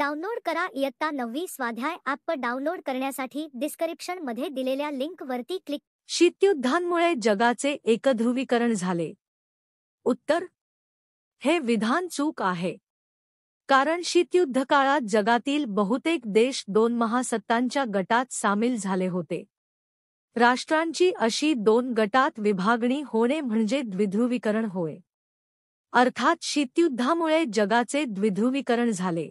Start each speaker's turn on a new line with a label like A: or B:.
A: download करा इयत्ता नववी स्वाध्याय ॲप डाउनलोड करण्यासाठी डिस्क्रिप्शन मध्ये दिलेल्या
B: लिंकवरती क्लिक शीतयुद्धांमुळे जगाचे एकध्रुवीकरण झाले उत्तर हे विधान चूक आहे कारण शीतयुद्ध काळात जगातील बहुतेक देश दोन महासत्तांच्या गटात सामील झाले होते राष्ट्रांची अशी दोन गटात विभागणी होणे म्हणजे द्विध्रुवीकरण होय अर्थात शीतयुद्धामुळे जगाचे द्विध्रुवीकरण झाले